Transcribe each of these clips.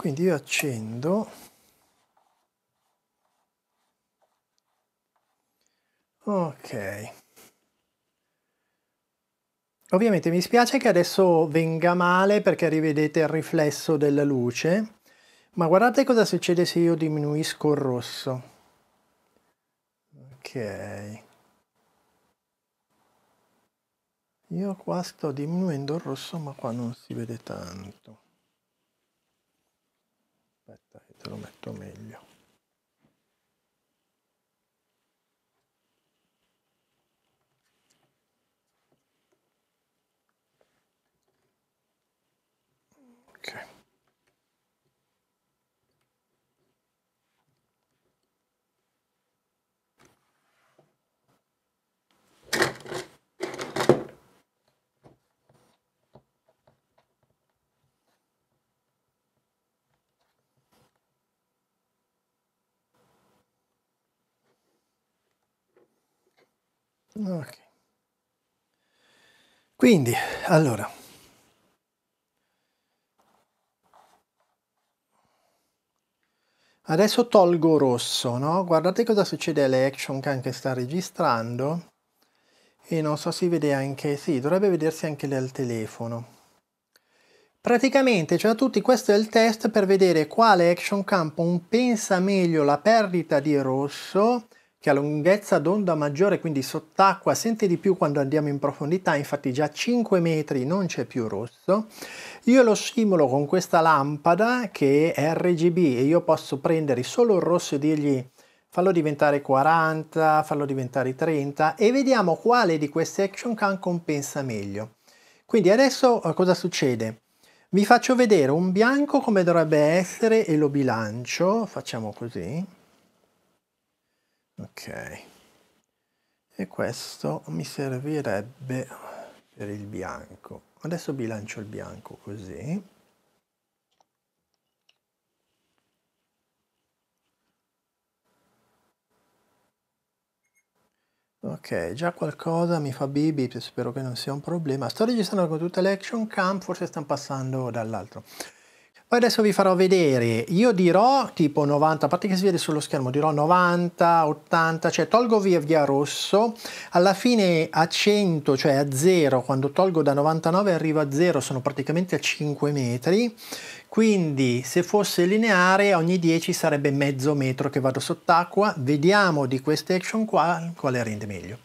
Quindi io accendo. Ok. Ovviamente mi spiace che adesso venga male perché rivedete il riflesso della luce, ma guardate cosa succede se io diminuisco il rosso. Ok. Io qua sto diminuendo il rosso ma qua non si vede tanto lo metto meglio Ok. Quindi, allora. Adesso tolgo rosso, no? Guardate cosa succede alle action cam che sta registrando. E non so se vede anche... Sì, dovrebbe vedersi anche dal telefono. Praticamente, ciao a tutti, questo è il test per vedere quale action campo compensa meglio la perdita di rosso che ha lunghezza d'onda maggiore, quindi sott'acqua sente di più quando andiamo in profondità, infatti già 5 metri non c'è più rosso. Io lo simulo con questa lampada che è RGB e io posso prendere solo il rosso e dirgli fallo diventare 40, fallo diventare 30 e vediamo quale di queste action cam compensa meglio. Quindi adesso eh, cosa succede? Vi faccio vedere un bianco come dovrebbe essere e lo bilancio, facciamo così, ok e questo mi servirebbe per il bianco adesso bilancio il bianco così Ok, già qualcosa mi fa bibip, spero che non sia un problema. Sto registrando con tutte le action cam, forse stanno passando dall'altro. Poi adesso vi farò vedere, io dirò tipo 90, a parte che si vede sullo schermo, dirò 90, 80, cioè tolgo via via rosso, alla fine a 100, cioè a 0, quando tolgo da 99 arrivo a 0, sono praticamente a 5 metri, quindi se fosse lineare ogni 10 sarebbe mezzo metro che vado sott'acqua, vediamo di queste action qua quale rende meglio.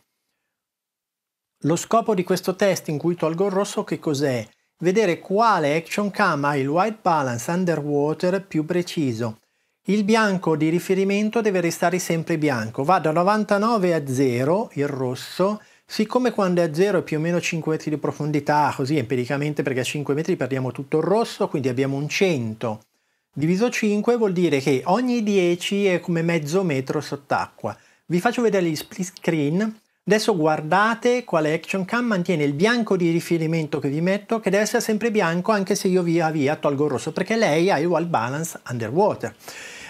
Lo scopo di questo test in cui tolgo il rosso che cos'è? vedere quale action cam ha il white balance underwater più preciso. Il bianco di riferimento deve restare sempre bianco, va da 99 a 0, il rosso, siccome quando è a 0 è più o meno 5 metri di profondità, così empiricamente perché a 5 metri perdiamo tutto il rosso, quindi abbiamo un 100 diviso 5 vuol dire che ogni 10 è come mezzo metro sott'acqua. Vi faccio vedere gli split screen Adesso guardate quale action cam mantiene il bianco di riferimento che vi metto che deve essere sempre bianco anche se io via via tolgo il rosso perché lei ha il wall balance underwater.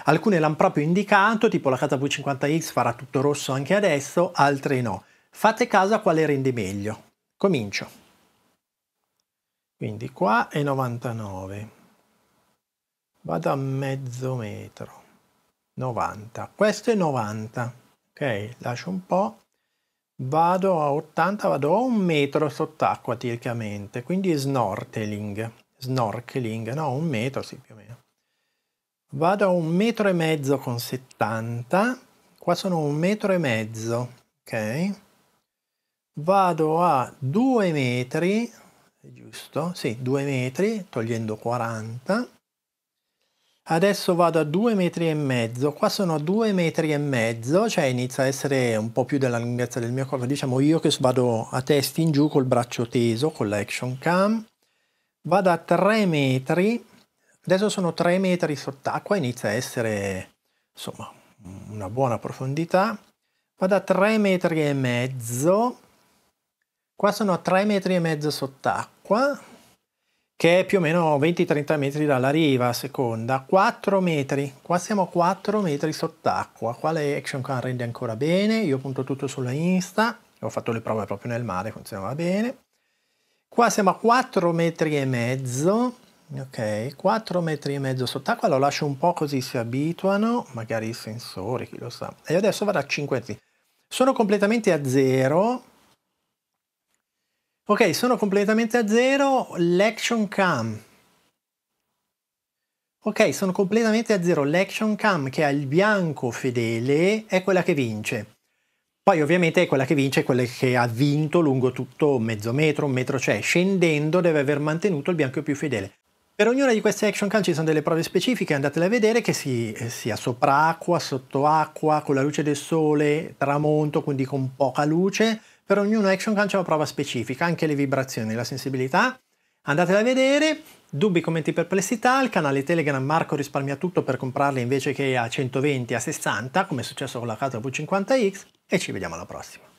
Alcune l'hanno proprio indicato, tipo la casa V50X farà tutto rosso anche adesso, altre no. Fate caso a quale rende meglio. Comincio. Quindi qua è 99. Vado a mezzo metro. 90. Questo è 90. Ok, lascio un po' Vado a 80, vado a un metro sott'acqua tipicamente, quindi snorkeling, snorkeling, no, un metro sì più o meno. Vado a un metro e mezzo con 70, qua sono un metro e mezzo, ok? Vado a 2 metri, giusto? Sì, 2 metri, togliendo 40, Adesso vado a due metri e mezzo, qua sono a 2 metri e mezzo, cioè inizia a essere un po' più della lunghezza del mio corpo, diciamo io che vado a testa in giù col braccio teso, con l'action cam, vado a tre metri, adesso sono tre metri sott'acqua, inizia a essere insomma una buona profondità, vado a tre metri e mezzo, qua sono a tre metri e mezzo sott'acqua, che è più o meno 20-30 metri dalla riva, seconda, 4 metri, qua siamo a 4 metri sott'acqua, qua action can rende ancora bene, io punto tutto sulla Insta, ho fatto le prove proprio nel mare, funzionava bene, qua siamo a 4 metri e mezzo, ok, 4 metri e mezzo sott'acqua, lo lascio un po' così si abituano, magari i sensori, chi lo sa, e adesso vado a 5 metri, sono completamente a zero, Ok, sono completamente a zero, l'action cam. Ok, sono completamente a zero, l'action cam che ha il bianco fedele è quella che vince. Poi ovviamente è quella che vince, è quella che ha vinto lungo tutto mezzo metro, un metro cioè scendendo deve aver mantenuto il bianco più fedele. Per ognuna di queste action cam ci sono delle prove specifiche, andatele a vedere che si, eh, sia sopra acqua, sotto acqua, con la luce del sole, tramonto, quindi con poca luce, per ognuno Action Can c'è una prova specifica, anche le vibrazioni, la sensibilità. Andatela a vedere, dubbi, commenti, perplessità, il canale Telegram Marco risparmia tutto per comprarle invece che a 120, a 60, come è successo con la casa 50 x e ci vediamo alla prossima.